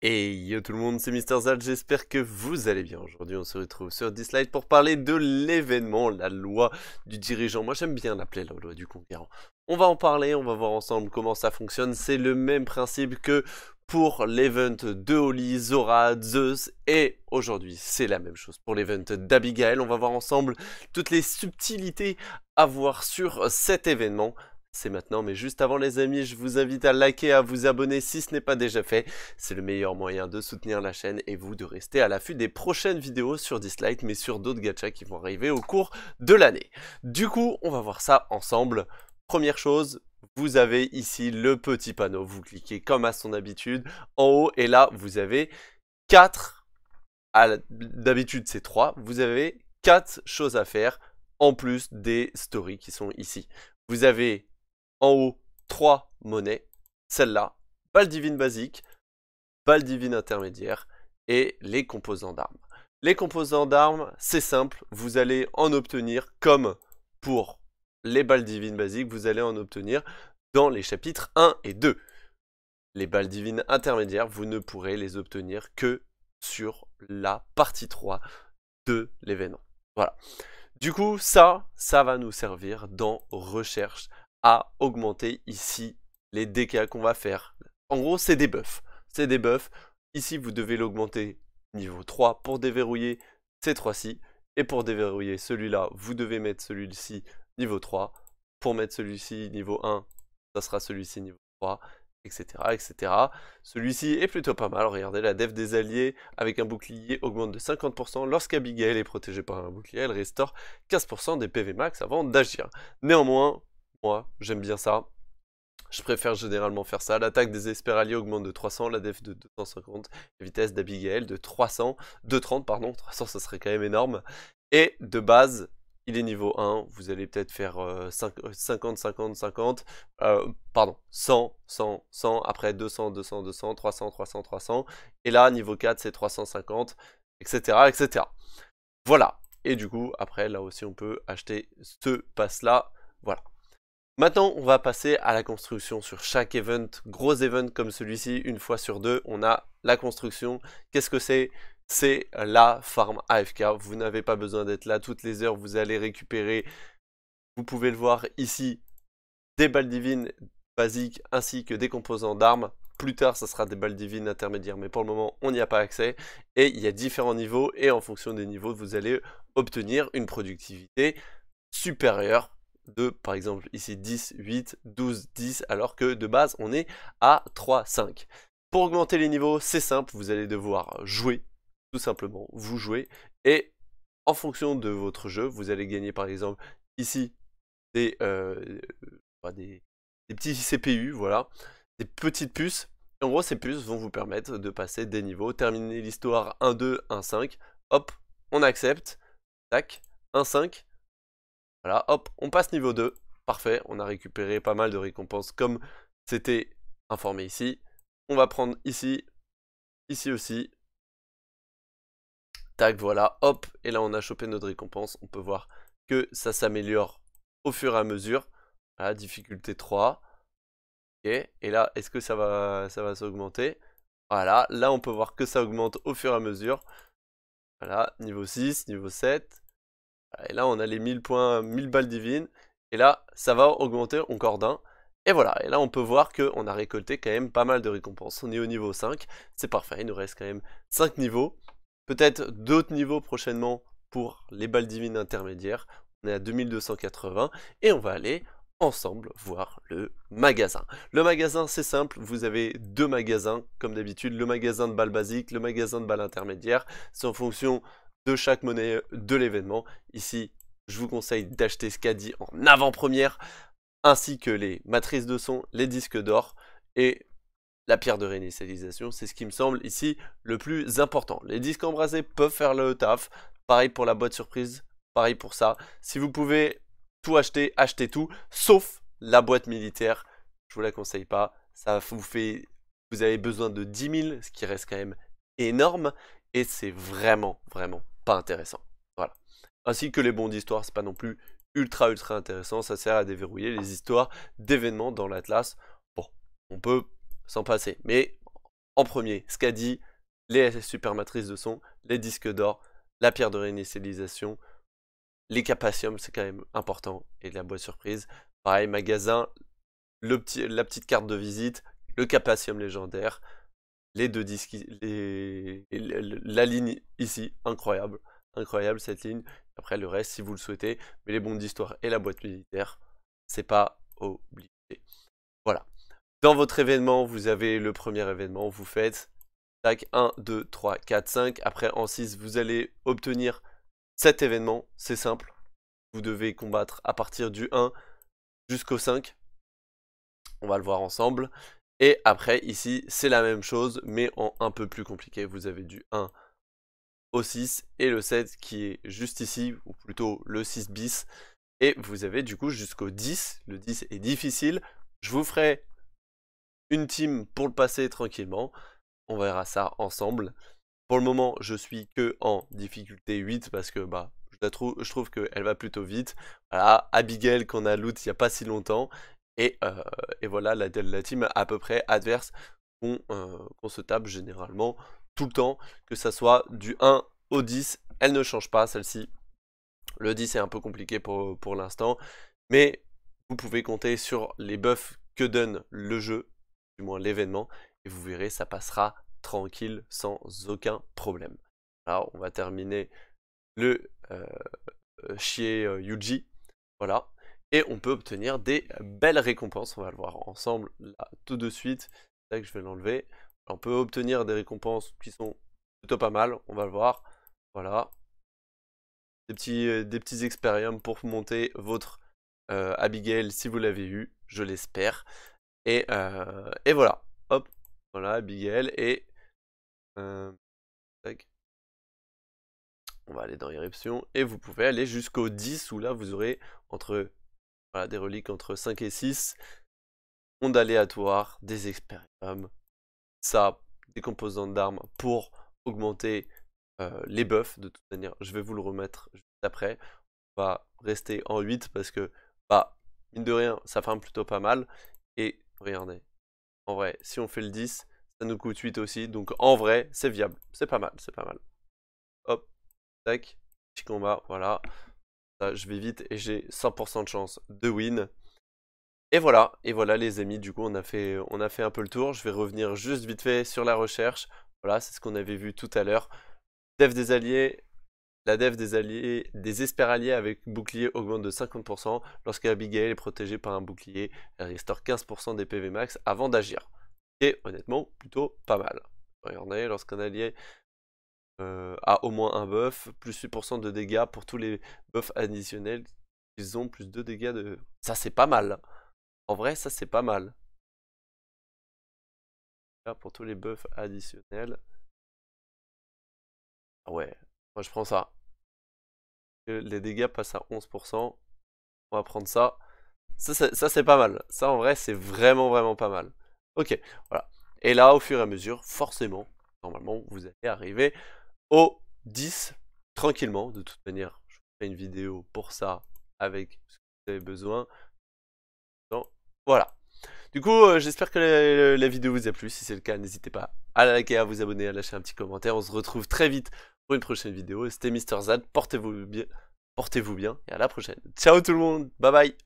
Hey yo tout le monde, c'est Mister Zal, j'espère que vous allez bien. Aujourd'hui, on se retrouve sur Dislike pour parler de l'événement, la loi du dirigeant. Moi, j'aime bien l'appeler la loi du conquérant. On va en parler, on va voir ensemble comment ça fonctionne. C'est le même principe que pour l'event de Holly, Zora, Zeus et aujourd'hui c'est la même chose pour l'event d'Abigail. On va voir ensemble toutes les subtilités à voir sur cet événement c'est maintenant. Mais juste avant les amis, je vous invite à liker, à vous abonner si ce n'est pas déjà fait. C'est le meilleur moyen de soutenir la chaîne et vous de rester à l'affût des prochaines vidéos sur Dislike, mais sur d'autres gachas qui vont arriver au cours de l'année. Du coup, on va voir ça ensemble. Première chose, vous avez ici le petit panneau. Vous cliquez comme à son habitude en haut et là, vous avez 4, d'habitude c'est 3, vous avez 4 choses à faire en plus des stories qui sont ici. Vous avez en haut, trois monnaies. Celle-là, balle divine basique, balle divine intermédiaire et les composants d'armes. Les composants d'armes, c'est simple, vous allez en obtenir comme pour les balles divines basiques, vous allez en obtenir dans les chapitres 1 et 2. Les balles divines intermédiaires, vous ne pourrez les obtenir que sur la partie 3 de l'événement. Voilà. Du coup, ça, ça va nous servir dans recherche à augmenter ici les dégâts qu'on va faire. En gros, c'est des buffs. C'est des buffs. Ici, vous devez l'augmenter niveau 3 pour déverrouiller ces trois ci Et pour déverrouiller celui-là, vous devez mettre celui-ci niveau 3. Pour mettre celui-ci niveau 1, ça sera celui-ci niveau 3, etc. etc. Celui-ci est plutôt pas mal. Regardez, la def des alliés avec un bouclier augmente de 50%. Lorsqu'Abigail est protégée par un bouclier, elle restaure 15% des PV max avant d'agir. Néanmoins, moi, j'aime bien ça. Je préfère généralement faire ça. L'attaque des Esperaliers augmente de 300, la def de 250, la vitesse d'Abigail de 300, 230 30 pardon, 300 ça serait quand même énorme. Et de base, il est niveau 1, vous allez peut-être faire 50, 50, 50, pardon, 100, 100, 100, après 200, 200, 200, 300, 300, 300, et là, niveau 4, c'est 350, etc., etc. Voilà, et du coup, après, là aussi, on peut acheter ce pass-là, voilà. Maintenant, on va passer à la construction sur chaque event, gros event comme celui-ci, une fois sur deux, on a la construction. Qu'est-ce que c'est C'est la farm AFK. Vous n'avez pas besoin d'être là toutes les heures, vous allez récupérer, vous pouvez le voir ici, des balles divines basiques ainsi que des composants d'armes. Plus tard, ça sera des balles divines intermédiaires, mais pour le moment, on n'y a pas accès. Et il y a différents niveaux, et en fonction des niveaux, vous allez obtenir une productivité supérieure de, par exemple, ici 10, 8, 12, 10, alors que de base, on est à 3, 5. Pour augmenter les niveaux, c'est simple, vous allez devoir jouer, tout simplement, vous jouez, et en fonction de votre jeu, vous allez gagner, par exemple, ici, des, euh, bah, des, petits CPU, voilà, des petites puces, en gros, ces puces vont vous permettre de passer des niveaux, terminer l'histoire 1-2, 1-5, hop, on accepte, tac, 1-5, hop, on passe niveau 2. Parfait, on a récupéré pas mal de récompenses comme c'était informé ici. On va prendre ici, ici aussi. Tac, voilà, hop, et là on a chopé notre récompense. On peut voir que ça s'améliore au fur et à mesure. Voilà, difficulté 3. Et là, est-ce que ça va, ça va s'augmenter Voilà, là on peut voir que ça augmente au fur et à mesure. Voilà, niveau 6, niveau 7, et là, on a les 1000 points, 1000 balles divines. Et là, ça va augmenter encore d'un. Et voilà, et là on peut voir qu'on a récolté quand même pas mal de récompenses. On est au niveau 5, c'est parfait, il nous reste quand même 5 niveaux. Peut-être d'autres niveaux prochainement pour les balles divines intermédiaires. On est à 2280 et on va aller ensemble voir le magasin. Le magasin, c'est simple, vous avez deux magasins, comme d'habitude, le magasin de balles basiques, le magasin de balles intermédiaires. C'est en fonction de chaque monnaie euh, de l'événement. Ici, je vous conseille d'acheter ce qu'a dit en avant-première, ainsi que les matrices de son, les disques d'or et la pierre de réinitialisation. C'est ce qui me semble ici le plus important. Les disques embrasés peuvent faire le taf. Pareil pour la boîte surprise, pareil pour ça. Si vous pouvez tout acheter, achetez tout, sauf la boîte militaire. Je vous la conseille pas. Ça vous fait... Vous avez besoin de 10 000, ce qui reste quand même énorme et c'est vraiment, vraiment pas intéressant. Voilà. Ainsi que les bons d'histoire, c'est pas non plus ultra, ultra intéressant. Ça sert à déverrouiller les histoires d'événements dans l'Atlas. Bon, on peut s'en passer. Mais en premier, ce qu'a dit les supermatrices de son, les disques d'or, la pierre de réinitialisation, les capassiums, c'est quand même important, et la boîte surprise. Pareil, magasin, la petite carte de visite, le capacium légendaire, les deux disques, la ligne ici, incroyable, incroyable cette ligne. Après le reste, si vous le souhaitez, mais les bons d'histoire et la boîte militaire, c'est pas obligé. Voilà. Dans votre événement, vous avez le premier événement, vous faites tac 1, 2, 3, 4, 5. Après en 6, vous allez obtenir cet événement, c'est simple. Vous devez combattre à partir du 1 jusqu'au 5. On va le voir ensemble. Et après, ici, c'est la même chose, mais en un peu plus compliqué. Vous avez du 1 au 6 et le 7 qui est juste ici, ou plutôt le 6 bis. Et vous avez du coup jusqu'au 10. Le 10 est difficile. Je vous ferai une team pour le passer tranquillement. On verra ça ensemble. Pour le moment, je suis que en difficulté 8 parce que bah, je, trouve, je trouve qu'elle va plutôt vite. Voilà, Abigail qu'on a loot il n'y a pas si longtemps. Euh, et, voilà, la, team à peu près adverse euh, qu'on se tape généralement tout le temps, que ça soit du 1 au 10, elle ne change pas celle-ci. Le 10 est un peu compliqué pour, l'instant, mais vous pouvez compter sur les buffs que donne le jeu, du moins l'événement, et vous verrez, ça passera tranquille, sans aucun problème. Alors, on va terminer le euh, chier Yuji. Voilà et on peut obtenir des belles récompenses. On va le voir ensemble là tout de suite. que je vais l'enlever. On peut obtenir des récompenses qui sont plutôt pas mal. On va le voir. Voilà. Des petits, euh, des petits expériences pour monter votre euh, Abigail si vous l'avez eu, je l'espère. Et, euh, et, voilà. Hop. Voilà, Abigail. Et. On va aller dans l'éruption. et vous pouvez aller jusqu'au 10 où là vous aurez entre voilà, des reliques entre 5 et 6. ondes aléatoires, des expériums. Ça, des composantes d'armes pour augmenter euh, les buffs. De toute manière, je vais vous le remettre juste après. On va rester en 8 parce que, bah, mine de rien, ça ferme plutôt pas mal. Et regardez, en vrai, si on fait le 10, ça nous coûte 8 aussi. Donc en vrai, c'est viable. C'est pas mal, c'est pas mal. Hop, tac, petit combat, voilà je vais vite et j'ai 100% de chance de win. Et voilà, et voilà les amis, du coup on a, fait, on a fait un peu le tour. Je vais revenir juste vite fait sur la recherche. Voilà, c'est ce qu'on avait vu tout à l'heure. Dev des alliés, la dev des alliés, des alliés avec bouclier augmente de 50% Abigail est protégée par un bouclier. Elle restaure 15% des PV max avant d'agir. Et honnêtement, plutôt pas mal. Regardez, lorsqu'un allié euh, à au moins un buff, plus 8% de dégâts pour tous les buffs additionnels Ils ont, plus 2 dégâts de... Ça c'est pas mal. En vrai, ça c'est pas mal. Ah, pour tous les buffs additionnels. Ah ouais, moi je prends ça. Les dégâts passent à 11%. On va prendre Ça, ça c'est pas mal. Ça, en vrai, c'est vraiment, vraiment pas mal. Ok, voilà. Et là, au fur et à mesure, forcément, normalement, vous allez arriver au 10 tranquillement. De toute manière, je ferai une vidéo pour ça avec ce que vous avez besoin. voilà. Du coup, euh, j'espère que la, la, vidéo vous a plu. Si c'est le cas, n'hésitez pas à liker, à vous abonner, à lâcher un petit commentaire. On se retrouve très vite pour une prochaine vidéo. C'était Mister Zad. Portez-vous bien. Portez-vous bien et à la prochaine. Ciao tout le monde. Bye bye.